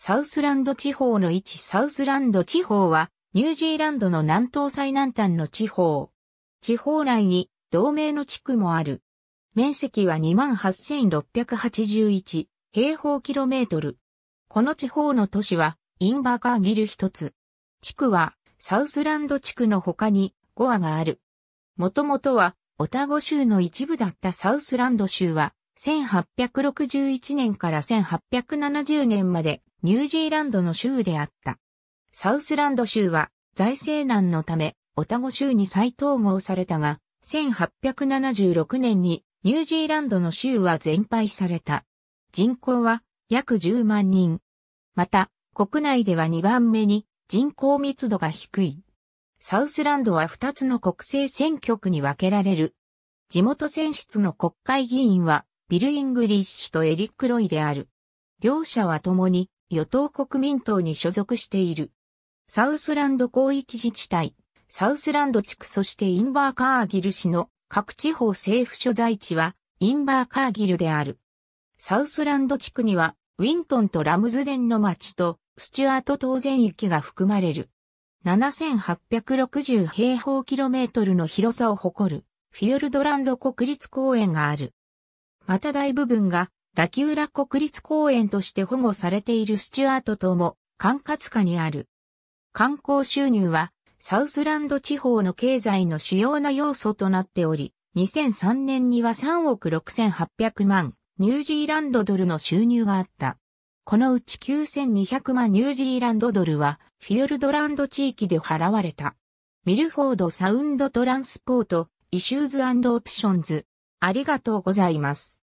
サウスランド地方の位置サウスランド地方は、ニュージーランドの南東最南端の地方。地方内に同名の地区もある。面積は28,681平方キロメートル。この地方の都市はインバーカーギル一つ。地区はサウスランド地区の他に5話がある。もともとはオタゴ州の一部だったサウスランド州は1861年から1870年までニュージーランドの州であった。サウスランド州は財政難のためオタゴ州に再統合されたが、1876年にニュージーランドの州は全廃された。人口は約10万人。また、国内では2番目に人口密度が低い。サウスランドは2つの国政選挙区に分けられる。地元選出の国会議員はビル・イングリッシュとエリック・ロイである。両者は共に与党国民党に所属している。サウスランド広域自治体、サウスランド地区そしてインバーカーギル市の各地方政府所在地はインバーカーギルである。サウスランド地区にはウィントンとラムズデンの町とスチュアート当然域が含まれる。7860平方キロメートルの広さを誇るフィヨルドランド国立公園がある。また大部分がラキューラ国立公園として保護されているスチュアート島も管轄下にある。観光収入はサウスランド地方の経済の主要な要素となっており、2003年には3億6800万ニュージーランドドルの収入があった。このうち9200万ニュージーランドドルはフィヨルドランド地域で払われた。ミルフォードサウンドトランスポート、イシューズオプションズ、ありがとうございます。